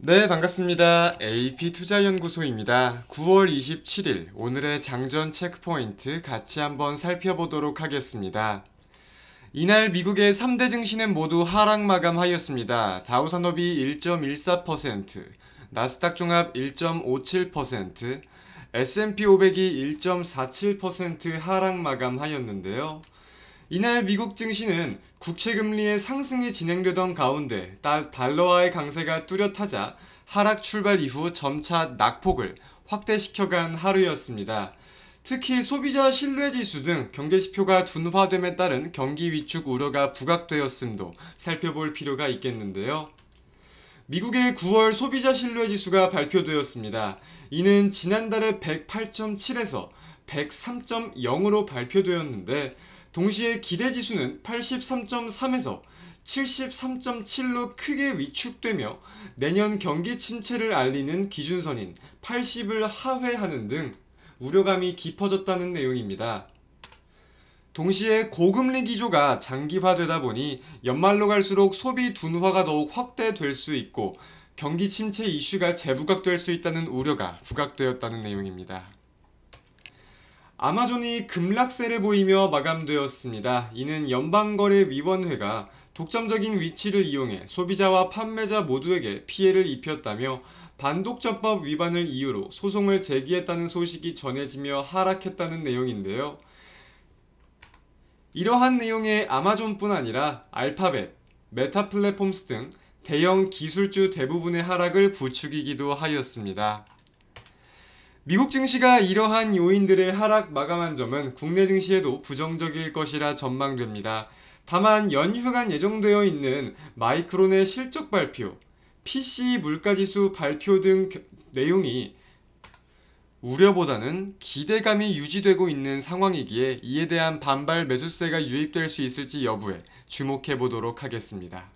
네, 반갑습니다. AP 투자연구소입니다. 9월 27일 오늘의 장전 체크포인트 같이 한번 살펴보도록 하겠습니다. 이날 미국의 3대 증시는 모두 하락 마감하였습니다. 다우산업이 1.14%, 나스닥 종합 1.57%, S&P 500이 1.47% 하락 마감하였는데요. 이날 미국 증시는 국채 금리의 상승이 진행되던 가운데 달러화의 강세가 뚜렷하자 하락 출발 이후 점차 낙폭을 확대시켜간 하루였습니다. 특히 소비자 신뢰지수 등 경제지표가 둔화됨에 따른 경기 위축 우려가 부각되었음도 살펴볼 필요가 있겠는데요. 미국의 9월 소비자 신뢰지수가 발표되었습니다. 이는 지난달에 108.7에서 103.0으로 발표되었는데 동시에 기대 지수는 83.3에서 73.7로 크게 위축되며 내년 경기 침체를 알리는 기준선인 80을 하회하는 등 우려감이 깊어졌다는 내용입니다. 동시에 고금리 기조가 장기화되다 보니 연말로 갈수록 소비 둔화가 더욱 확대될 수 있고 경기 침체 이슈가 재부각될 수 있다는 우려가 부각되었다는 내용입니다. 아마존이 급락세를 보이며 마감되었습니다. 이는 연방거래위원회가 독점적인 위치를 이용해 소비자와 판매자 모두에게 피해를 입혔다며 반독점법 위반을 이유로 소송을 제기했다는 소식이 전해지며 하락했다는 내용인데요. 이러한 내용에 아마존뿐 아니라 알파벳, 메타 플랫폼스 등 대형 기술주 대부분의 하락을 부추기기도 하였습니다. 미국 증시가 이러한 요인들의 하락 마감한 점은 국내 증시에도 부정적일 것이라 전망됩니다. 다만 연휴간 예정되어 있는 마이크론의 실적 발표, PC 물가지수 발표 등 내용이 우려보다는 기대감이 유지되고 있는 상황이기에 이에 대한 반발 매수세가 유입될 수 있을지 여부에 주목해 보도록 하겠습니다.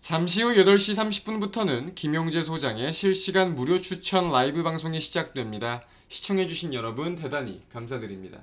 잠시 후 8시 30분부터는 김용재 소장의 실시간 무료 추천 라이브 방송이 시작됩니다. 시청해주신 여러분 대단히 감사드립니다.